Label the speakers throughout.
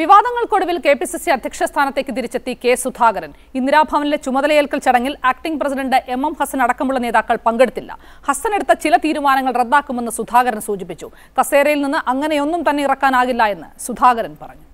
Speaker 1: വിവാദങ്ങൾക്കൊടുവിൽ K P C C അധ്യക്ഷ സ്ഥാനത്തേക്ക് തിരിച്ചെത്തി കെ സുധാകരൻ ഇന്ദിരാഭവനിലെ ചുമതലയേൽക്കൽ ചടങ്ങിൽ acting president M M Hasan അടക്കമുള്ള നേതാക്കൾ പങ്കെടുത്തില്ല ഹസൻ എടുത്ത ചില തീരുമാനങ്ങൾ റദ്ദാക്കുമെന്ന് സുധാകരൻ സൂചിപ്പിച്ചു കസേരയിൽ നിന്ന് അങ്ങനെയൊന്നും തന്നെ ഇറക്കാനാകില്ല എന്ന് സുധാകരൻ പറഞ്ഞു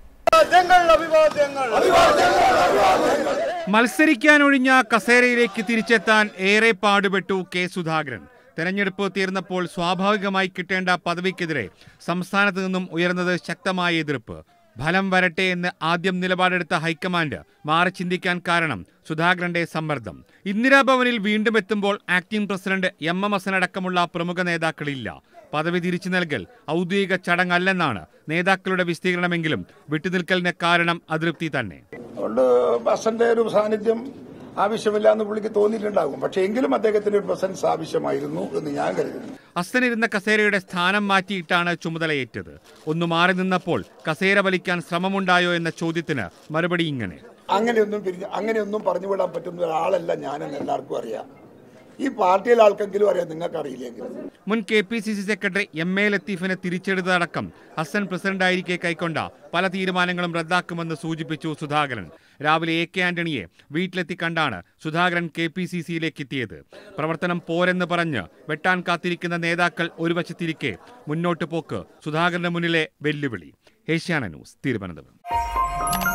Speaker 2: മത്സരിക്കാനൊഴിഞ്ഞ കസേരയിലേക്ക് തിരിച്ചെത്താൻ ഏറെ പാടുപെട്ടു കെ സുധാകരൻ തെരഞ്ഞെടുപ്പ് തീർന്നപ്പോൾ സ്വാഭാവികമായി കിട്ടേണ്ട പദവിക്കെതിരെ സംസ്ഥാനത്ത് നിന്നും ഉയർന്നത് ശക്തമായ എതിർപ്പ് ഫലം വരട്ടെ എന്ന് ആദ്യം നിലപാടെടുത്ത ഹൈക്കമാൻഡ് മാറി ചിന്തിക്കാൻ കാരണം സുധാകരന്റെ സമ്മർദ്ദം ഇന്ദിരാഭവനിൽ വീണ്ടും എത്തുമ്പോൾ acting president M M Hasan അടക്കമുള്ള പ്രമുഖ നേതാക്കളില്ല പദവി തിരിച്ചു നൽകൽ ഔദ്യോഗിക ചടങ്ങല്ലെന്നാണ് നേതാക്കളുടെ വിശദീകരണമെങ്കിലും വിട്ടുനിൽക്കലിന് കാരണം അതൃപ്തി തന്നെ
Speaker 3: ഒരു സാന്നിധ്യം ആവശ്യമില്ല എന്ന് പുള്ളിക്ക് തോന്നിയിട്ടുണ്ടാകും പക്ഷേ എങ്കിലും അദ്ദേഹത്തിന് ഒരു പ്രസൻസ് ആവശ്യമായിരുന്നു എന്ന് ഞാൻ കരുതുന്നു
Speaker 2: അസ്തനിരുന്ന കസേരയുടെ സ്ഥാനം മാറ്റിയിട്ടാണ് ചുമതലയേറ്റത് ഒന്ന് മാറി നിന്നപ്പോൾ കസേര വലിക്കാൻ ശ്രമമുണ്ടായോ എന്ന ചോദ്യത്തിന് മറുപടി ഇങ്ങനെ
Speaker 3: അങ്ങനെയൊന്നും പിരിഞ്ഞ് അങ്ങനെയൊന്നും പറഞ്ഞു വിടാൻ പറ്റുന്ന ഒരാളല്ല ഞാനെന്ന് എല്ലാവർക്കും അറിയാം ഈ പാർട്ടിയിലെ ആൾക്കെങ്കിലും അറിയാം അറിയില്ലെങ്കിൽ
Speaker 2: മുൻ K P C C secretary M A ലത്തീഫിനെ തിരിച്ചെടുത്തതടക്കം ഹസൻ പ്രസിഡന്റായിരിക്കെ കൈക്കൊണ്ട പല തീരുമാനങ്ങളും റദ്ദാക്കുമെന്ന് സൂചിപ്പിച്ചു സുധാകരൻ രാവിലെ എ കെ ആന്റണിയെ വീട്ടിലെത്തി കണ്ടാണ് സുധാകരൻ കെ പി സി സിയിലേക്ക് എത്തിയത് പ്രവർത്തനം പോരെന്ന് പറഞ്ഞ് വെട്ടാൻ കാത്തിരിക്കുന്ന നേതാക്കൾ ഒരു വശത്തിരിക്കെ മുന്നോട്ട് പോക്ക് സുധാകരന് മുന്നിലെ വെല്ലുവിളി ഏഷ്യാന ന്യൂസ് തിരുവനന്തപുരം